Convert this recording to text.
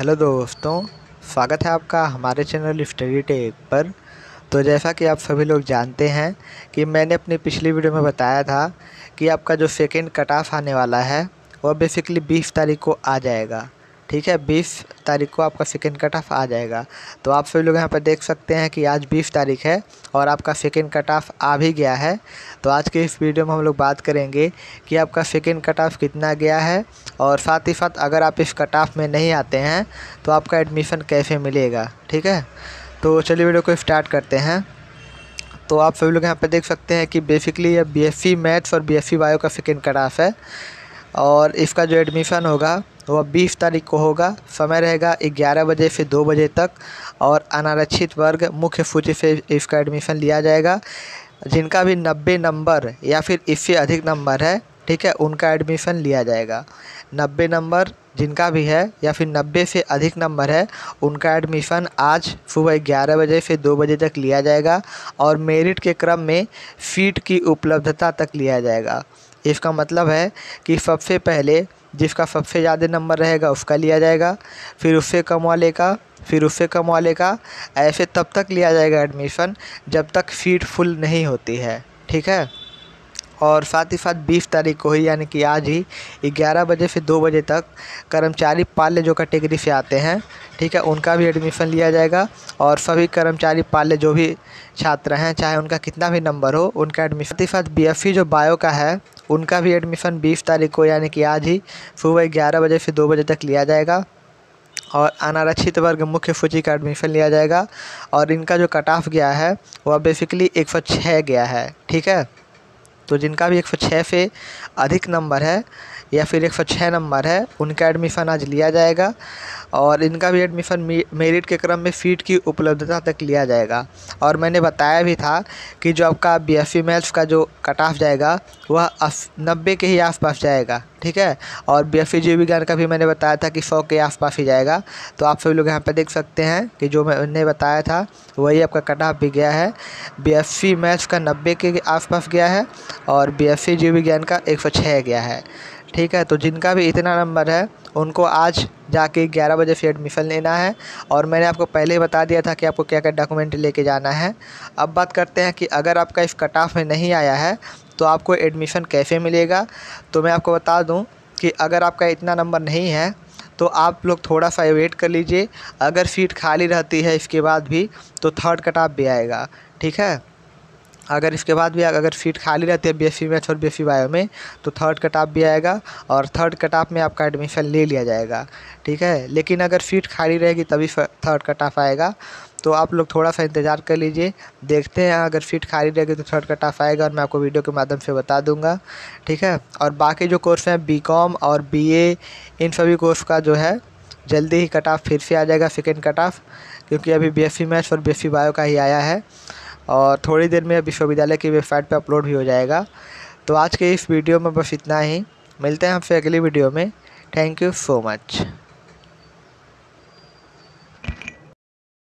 hello दोस्तों स्वागत है आपका हमारे चैनल स्टडी टेक पर तो जैसा कि आप सभी लोग जानते हैं कि मैंने अपनी पिछली वीडियो में बताया था कि आपका जो सेकेंड कट ऑफ आने वाला है वह बेसिकली बीस तारीख को आ जाएगा ठीक है बीस तारीख को आपका सेकेंड कट ऑफ आ जाएगा तो आप सभी लोग यहाँ पर देख सकते हैं कि आज बीस तारीख है और आपका सेकेंड कट ऑफ आ भी गया है तो आज के इस वीडियो में हम लोग बात करेंगे कि आपका सेकेंड कट ऑफ कितना गया है और साथ ही साथ अगर आप इस कट ऑफ में नहीं आते हैं तो आपका एडमिशन कैसे मिलेगा ठीक है तो चलिए वीडियो को स्टार्ट करते हैं तो आप सभी लोग यहाँ पर देख सकते हैं कि बेसिकली यह बी मैथ्स और बीएससी बायो का सेकेंड ऑफ है और इसका जो एडमिशन होगा वह तो बीस तारीख को होगा समय रहेगा ग्यारह बजे से दो बजे तक और अनारक्षित वर्ग मुख्य सूची से इसका एडमिशन लिया जाएगा जिनका भी नब्बे नंबर या फिर इससे अधिक नंबर है ठीक है उनका एडमिशन लिया जाएगा नब्बे नंबर जिनका भी है या फिर नब्बे से अधिक नंबर है उनका एडमिशन आज सुबह ग्यारह बजे से दो बजे तक लिया जाएगा और मेरिट के क्रम में सीट की उपलब्धता तक लिया जाएगा इसका मतलब है कि सबसे पहले जिसका सबसे ज़्यादा नंबर रहेगा उसका लिया जाएगा फिर उससे कम वाले का फिर उससे कम वाले का ऐसे तब तक लिया जाएगा एडमिशन जब तक सीट फुल नहीं होती है ठीक है और साथ ही साथ बीस तारीख को ही यानी कि आज ही ग्यारह बजे से दो बजे तक कर्मचारी पाले जो कैटेगरी से आते हैं ठीक है उनका भी एडमिशन लिया जाएगा और सभी कर्मचारी पाले जो भी छात्र हैं चाहे उनका कितना भी नंबर हो उनका एडमिशन साथ ही साथ बी e जो बायो का है उनका भी एडमिशन बीस तारीख को यानी कि आज ही सुबह ग्यारह बजे से दो बजे तक लिया जाएगा और अनारक्षित वर्ग मुख्य सूची का एडमिशन लिया जाएगा और इनका जो कट ऑफ गया है वह बेसिकली एक सौ छः गया है ठीक है तो जिनका भी एक सौ छः से अधिक नंबर है या फिर एक सौ छः नंबर है उनका एडमिशन आज लिया जाएगा और इनका भी एडमिशन मेरिट के क्रम में सीट की उपलब्धता तक लिया जाएगा और मैंने बताया भी था कि जो आपका बी सी मैथ्स का जो कट ऑफ जाएगा वह नब्बे के ही आसपास जाएगा ठीक है और बी एफ जीव e विज्ञान का भी मैंने बताया था कि सौ के आसपास ही जाएगा तो आप सभी लोग यहाँ पर देख सकते हैं कि जो मैंने बताया था वही आपका कट ऑफ भी गया है बी सी मैथ्स का नब्बे के आसपास गया है और बी एफ जीव e विज्ञान का एक सौ छः गया है ठीक है तो जिनका भी इतना नंबर है उनको आज जाके 11 बजे से एडमिशन लेना है और मैंने आपको पहले ही बता दिया था कि आपको क्या क्या डॉक्यूमेंट लेके जाना है अब बात करते हैं कि अगर आपका इस कट ऑफ में नहीं आया है तो आपको एडमिशन कैसे मिलेगा तो मैं आपको बता दूँ कि अगर आपका इतना नंबर नहीं है तो आप लोग थोड़ा सा वेट कर लीजिए अगर सीट खाली रहती है इसके बाद भी तो थर्ड कट ऑफ भी आएगा ठीक है अगर इसके बाद भी अगर सीट खाली रहती है बी e मैथ और बी e बायो में तो थर्ड कट ऑफ भी आएगा और थर्ड कट ऑफ में आपका एडमिशन ले लिया जाएगा ठीक है लेकिन अगर सीट खाली रहेगी तभी थर्ड कट ऑफ आएगा तो आप लोग थोड़ा सा इंतज़ार कर लीजिए देखते हैं अगर सीट खाली रहेगी तो थर्ड कट ऑफ आएगा और मैं आपको वीडियो के माध्यम से बता दूंगा ठीक है और बाकी जो कोर्स हैं बी और बी इन सभी कोर्स का जो है जल्दी ही कट ऑफ फिर से आ जाएगा सेकेंड कट ऑफ क्योंकि अभी बी एस मैथ्स और बी e बायो का ही आया है और थोड़ी देर में विश्वविद्यालय की वेबसाइट पर अपलोड भी हो जाएगा तो आज के इस वीडियो में बस इतना ही मिलते हैं आपसे अगली वीडियो में थैंक यू सो मच